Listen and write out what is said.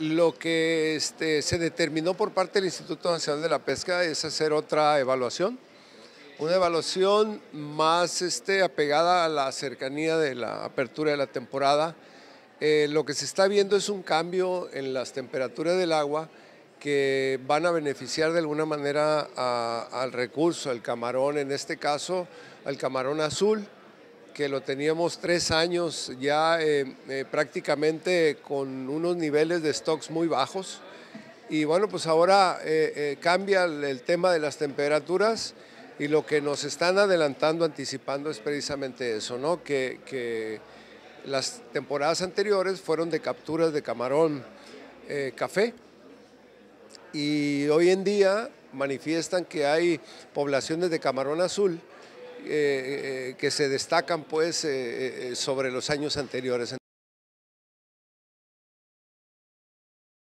Lo que este, se determinó por parte del Instituto Nacional de la Pesca es hacer otra evaluación, una evaluación más este, apegada a la cercanía de la apertura de la temporada. Eh, lo que se está viendo es un cambio en las temperaturas del agua que van a beneficiar de alguna manera al recurso, al camarón, en este caso al camarón azul que lo teníamos tres años ya eh, eh, prácticamente con unos niveles de stocks muy bajos. Y bueno, pues ahora eh, cambia el, tema de las temperaturas y lo que nos están adelantando, anticipando es precisamente eso, ¿no? Que, que las temporadas anteriores fueron de capturas de camarón café y hoy en día manifiestan que hay poblaciones de camarón azul eh, eh, que se destacan pues, eh, sobre los años anteriores.